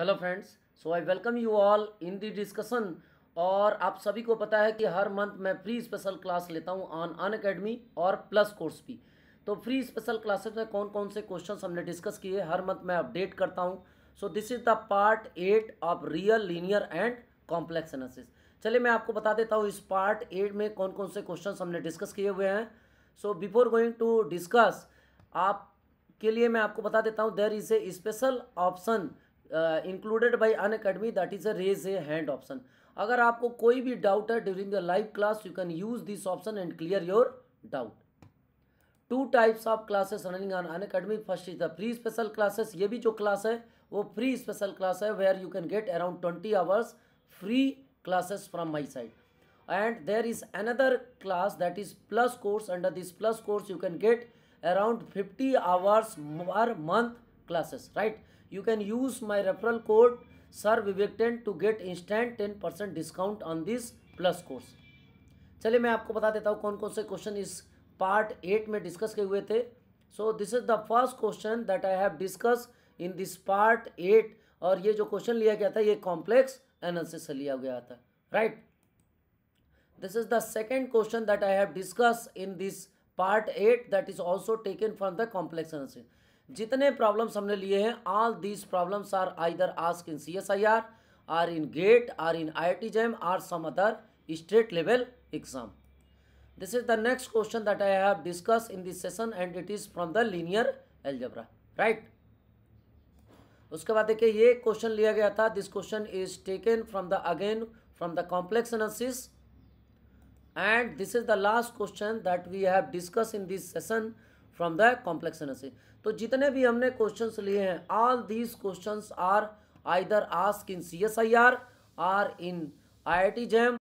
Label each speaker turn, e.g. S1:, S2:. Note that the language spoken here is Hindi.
S1: hello friends so I welcome you all in the discussion और आप सभी को पता है कि हर मंथ मैं फ्री स्पेशल क्लास लेता हूँ ऑन अन अकेडमी और प्लस कोर्स भी तो फ्री स्पेशल क्लासेस में कौन कौन से क्वेश्चन हमने डिस्कस किए हर मंथ मैं अपडेट करता हूँ so this is the part eight of real linear and complex analysis चलिए मैं आपको बता देता हूँ इस पार्ट एट में कौन कौन से क्वेश्चन हमने डिस्कस किए हुए हैं so before going to discuss आप के लिए मैं आपको बता देता हूँ there is a special option included by Unacademy that is a raise a hand option अगर आपको कोई भी डाउट है during the live class you can use this option and clear your doubt two types of classes running on Unacademy first is the free special classes ये भी जो क्लास है वो फ्री स्पेशल क्लास है where you can get around twenty hours free classes from my side and there is another class that is plus course under this plus course you can get around hours hours per month classes right use my referral code sir Vivek ten to get instant ten percent discount on this plus course चलिए मैं आपको बता देता हूँ कौन कौन से क्वेश्चन इस पार्ट एट में डिस्कस किए हुए थे so this is the first question that I have discuss in this part eight और ये जो क्वेश्चन लिया गया था ये कॉम्प्लेक्स एनालिसिस से लिया गया था right this is the second question that I have discuss in this part eight that is also taken from the complex analysis जितने प्रॉब्लम्स हमने लिए हैं all these problems are either ask in C S I R or in GATE or in I I T JAM or some other state level exam this is the next question that I have discuss in this session and it is from the linear algebra right उसके बाद देखिए ये क्वेश्चन लिया गया था this question is taken from the again from the complex analysis and this is the last question that we have discuss in this session from the complex analysis तो जितने भी हमने क्वेश्चंस लिए हैं all these questions are either ask in C S I R or in I I T jam